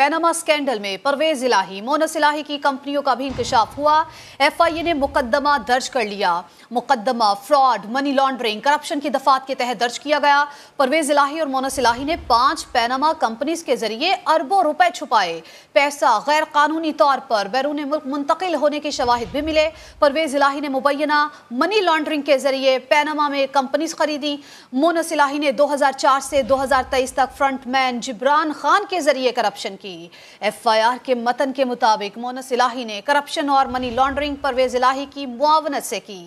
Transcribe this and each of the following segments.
Panama scandal में परवेज इलाही मोनस इलाही की कंपनियों का भी इंकशाफ हुआ एफआईए ने मुकदमा दर्ज कर लिया मुकदमा फ्रॉड मनी लॉन्ड्रिंग करप्शन की दफात के तहत दर्ज किया गया परवेज इलाही और मोनस इलाही ने पांच पैनामा कंपनीज के जरिए अरबों रुपए छुपाए पैसा गैर कानूनी तौर पर बैरून मुल्क मुंतकिल होने के शवाहिद भी मिले परवेज इलाही ने मुबैना मनी लॉन्ड्रिंग के जरिए पैनामा में कंपनीज खरीदी मोनस इलाही ने चार से तेईस तक फ्रंटमैन जिब्रान खान के जरिए करप्शन की की एफआईआर के मतन के मुताबिक मोनस इलाही ने करप्शन और मनी लॉन्ड्रिंग परवेज इलाही की मुआवनत से की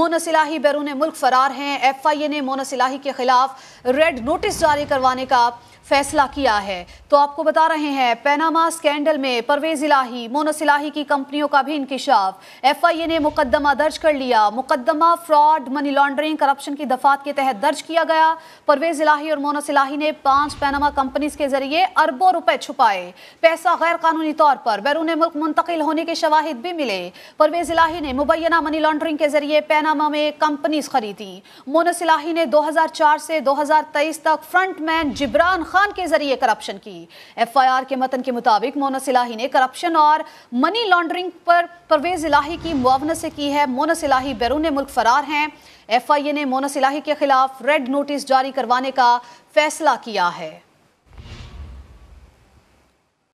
मोनस इलाही बैरून मुल्क फरार हैं एफआईए ने मोनस इलाही के खिलाफ रेड नोटिस जारी करवाने का फैसला किया है तो आपको बता रहे हैं पैनामा स्कैंडल में परवेज इलाही मोनस इलाही की कंपनियों का भी इंकशाफ एफ आई ए ने मुकदमा दर्ज कर लिया मुकदमा फ्रॉड मनी लॉन्ड्रिंग करप्शन की दफात के तहत दर्ज किया गया परवेज इलाही और मोनस इलाही ने पांच पैनामा कंपनीज के जरिए अरबों रुपए छुपाए पैसा गैर कानूनी तौर पर बैरून मुल्क मुंतकिल होने के शवाहिद भी मिले परवेज इलाही ने मुबैना मनी लॉन्ड्रिंग के जरिए पैनामा में कंपनीज खरीदी मोनस इलाही ने चार से तेईस तक फ्रंटमैन जिब्रान खान के जरिए करप्शन की एफआईआर के मतन के मुताबिक मोनस इलाही ने करप्शन और मनी लॉन्ड्रिंग पर परवेज इलाही की मुआवनत से की है मोनस इलाही बैरून मुल्क फरार हैं एफआईए ने मोनस इलाही के खिलाफ रेड नोटिस जारी करवाने का फैसला किया है